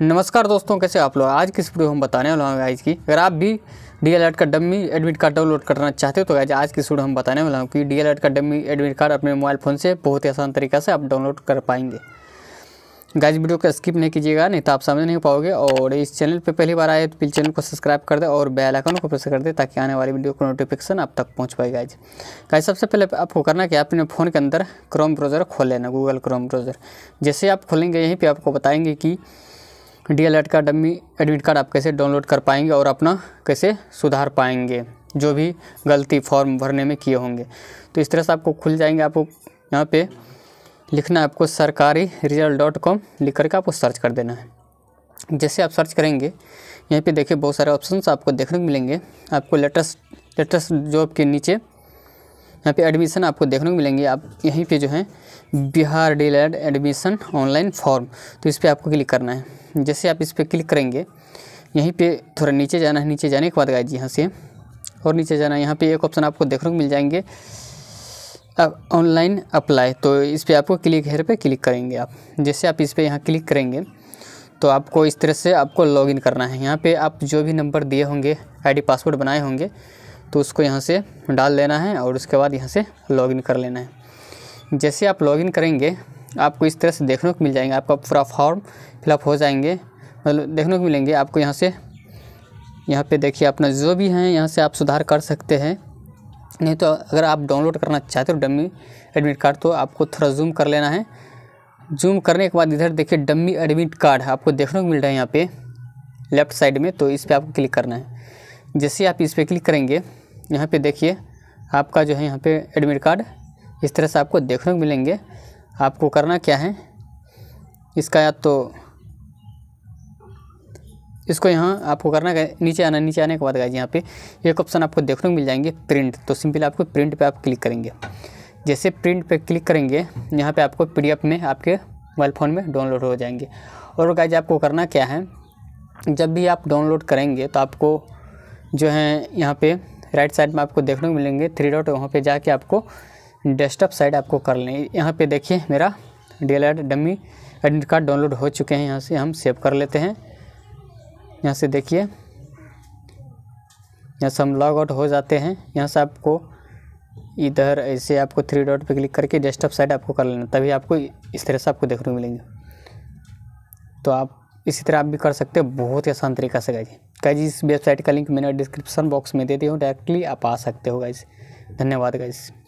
नमस्कार दोस्तों कैसे आप लोग आज किस वीडियो हम बताने वाला हूँ गाइज की अगर आप भी डी एल का डम्मी एडमिट कार्ड डाउनलोड करना चाहते हो तो गाइज आज की वीडियो हम बताने वाला हूँ कि डी एल का डम्मी एडमिट कार्ड अपने मोबाइल फ़ोन से बहुत ही आसान तरीका से आप डाउनलोड कर पाएंगे गाइज वीडियो को स्किप नहीं कीजिएगा नहीं तो आप समझ नहीं पाओगे और इस चैनल पर पहली बार आए तो प्लीज चैनल को सब्सक्राइब कर दे और बेलाइकन को प्रेस कर दे ताकि आने वाली वीडियो को नोटिफिकेशन आप तक पहुँच पाए गाइज गाइज सबसे पहले आपको करना कि आप अपने फ़ोन के अंदर क्रोम ब्राउज़र खोल लेना गूगल क्रोम ब्राउज़र जैसे आप खोलेंगे यहीं पर आपको बताएंगे कि डी एल का डमी एडमिट कार्ड आप कैसे डाउनलोड कर पाएंगे और अपना कैसे सुधार पाएंगे जो भी गलती फॉर्म भरने में किए होंगे तो इस तरह से आपको खुल जाएंगे आपको यहाँ पे लिखना है आपको सरकारी रिजल्ट डॉट कॉम लिख करके आपको सर्च कर देना है जैसे आप सर्च करेंगे यहीं पे देखिए बहुत सारे ऑप्शन आपको देखने को मिलेंगे आपको लेटेस्ट लेटेस्ट जॉब के नीचे यहाँ पे एडमिशन आपको देखने को मिलेंगे आप यहीं पे जो है Bihar D Ed admission online form तो इस पर आपको क्लिक करना है जैसे आप इस पर क्लिक करेंगे यहीं पे थोड़ा नीचे जाना है नीचे जाने के बाद गाइज यहाँ से और नीचे जाना है यहाँ पर एक ऑप्शन आपको देखने को मिल जाएंगे अब ऑनलाइन अप्लाई तो इस पर आपको क्लिक हेयर पे क्लिक करेंगे आप जैसे आप इस पर यहाँ क्लिक करेंगे तो आपको इस तरह से आपको लॉगिन करना है यहाँ पे आप जो भी नंबर दिए होंगे आईडी पासवर्ड बनाए होंगे तो उसको यहाँ से डाल लेना है और उसके बाद यहाँ से लॉगिन कर लेना है जैसे आप लॉगिन करेंगे आपको इस तरह से देखने को मिल जाएंगे आपका पूरा फॉर्म फिलअप हो जाएंगे मतलब देखने को मिलेंगे आपको यहाँ से यहाँ पे देखिए अपना जो भी हैं यहाँ से आप सुधार कर सकते हैं नहीं तो अगर आप डाउनलोड करना चाहते हो डमी एडमिट कार्ड तो आपको थोड़ा जूम कर लेना है जूम करने के बाद इधर देखिए डमी एडमिट कार्ड आपको देखने को मिल रहा है यहाँ पर लेफ़्ट साइड में तो इस पर आपको क्लिक करना है जैसे आप इस पर क्लिक करेंगे यहाँ पे देखिए आपका जो है यहाँ पे एडमिट कार्ड इस तरह से आपको देखने को मिलेंगे आपको करना क्या है इसका या तो इसको यहाँ आपको करना है नीचे आना नीचे आने के बाद गाइज यहाँ पे एक ऑप्शन आपको देखने को मिल जाएंगे प्रिंट तो सिंपल आपको प्रिंट पे आप क्लिक करेंगे जैसे प्रिंट पे क्लिक करेंगे यहाँ पे आपको पीडीएफ में आपके मोबाइल फ़ोन में डाउनलोड हो जाएंगे और गाइज आपको करना क्या है जब भी आप डाउनलोड करेंगे तो आपको जो हैं यहाँ पे राइट साइड में आपको देखने को मिलेंगे थ्री डॉट वहाँ पे जाके आपको डेस्कटॉप साइड आपको कर लें यहाँ पे देखिए मेरा D L dummy admit card download हो चुके हैं यहाँ से हम सेव कर लेते हैं यहाँ से देखिए यहाँ से हम लॉग आउट हो जाते हैं यहाँ से आपको इधर ऐसे आपको थ्री डॉट पे क्लिक करके डेस्कटॉप साइड आपको कर लेना तभी आपको इस तरह से आपको देखने को मिलेंगे तो आप इसी तरह आप भी कर सकते हो बहुत ही आसान तरीका से गाइज गाइज इस वेबसाइट का लिंक मैंने डिस्क्रिप्शन बॉक्स में दे दिया हूँ डायरेक्टली आप आ सकते हो गाइज धन्यवाद गाइज़